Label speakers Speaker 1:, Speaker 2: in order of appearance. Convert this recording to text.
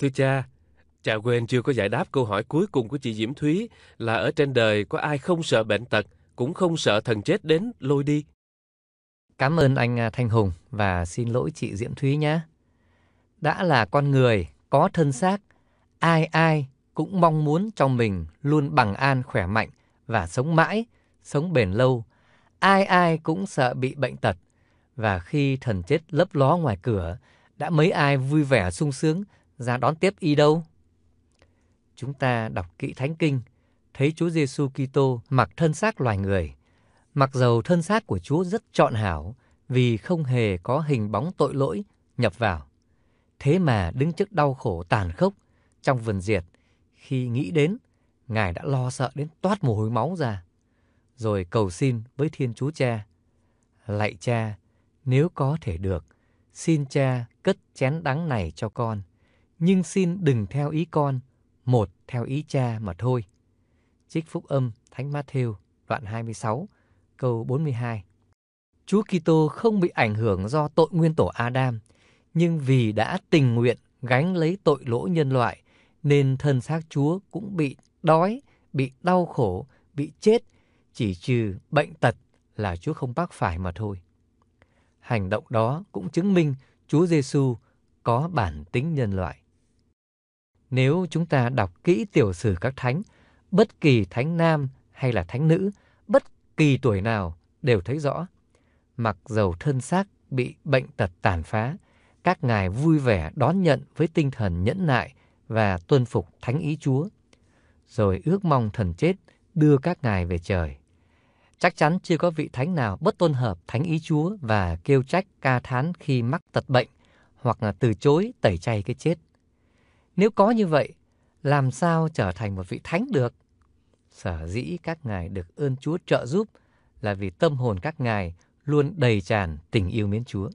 Speaker 1: Thưa cha, Trà Quên chưa có giải đáp câu hỏi cuối cùng của chị Diễm Thúy là ở trên đời có ai không sợ bệnh tật, cũng không sợ thần chết đến lôi đi. Cảm ơn anh à, Thanh Hùng và xin lỗi chị Diễm Thúy nhé. Đã là con người, có thân xác, ai ai cũng mong muốn cho mình luôn bằng an khỏe mạnh và sống mãi, sống bền lâu. Ai ai cũng sợ bị bệnh tật và khi thần chết lấp ló ngoài cửa, đã mấy ai vui vẻ sung sướng ra đón tiếp y đâu. Chúng ta đọc kỹ Thánh Kinh, thấy Chúa Giêsu Kitô mặc thân xác loài người. Mặc dầu thân xác của Chúa rất trọn hảo vì không hề có hình bóng tội lỗi nhập vào. Thế mà đứng trước đau khổ tàn khốc trong vườn diệt, khi nghĩ đến, Ngài đã lo sợ đến toát mồ hôi máu ra, rồi cầu xin với Thiên Chúa Cha. Lạy Cha, nếu có thể được, xin Cha cất chén đắng này cho con nhưng xin đừng theo ý con, một theo ý cha mà thôi. Trích Phúc Âm Thánh Matthew đoạn 26 câu 42 Chúa Kitô không bị ảnh hưởng do tội nguyên tổ Adam, nhưng vì đã tình nguyện gánh lấy tội lỗi nhân loại, nên thân xác Chúa cũng bị đói, bị đau khổ, bị chết, chỉ trừ bệnh tật là Chúa không bác phải mà thôi. Hành động đó cũng chứng minh Chúa Giêsu có bản tính nhân loại. Nếu chúng ta đọc kỹ tiểu sử các thánh, bất kỳ thánh nam hay là thánh nữ, bất kỳ tuổi nào đều thấy rõ. Mặc dầu thân xác bị bệnh tật tàn phá, các ngài vui vẻ đón nhận với tinh thần nhẫn nại và tuân phục thánh ý Chúa, rồi ước mong thần chết đưa các ngài về trời. Chắc chắn chưa có vị thánh nào bất tôn hợp thánh ý Chúa và kêu trách ca thán khi mắc tật bệnh hoặc là từ chối tẩy chay cái chết. Nếu có như vậy, làm sao trở thành một vị thánh được? Sở dĩ các ngài được ơn Chúa trợ giúp là vì tâm hồn các ngài luôn đầy tràn tình yêu mến Chúa.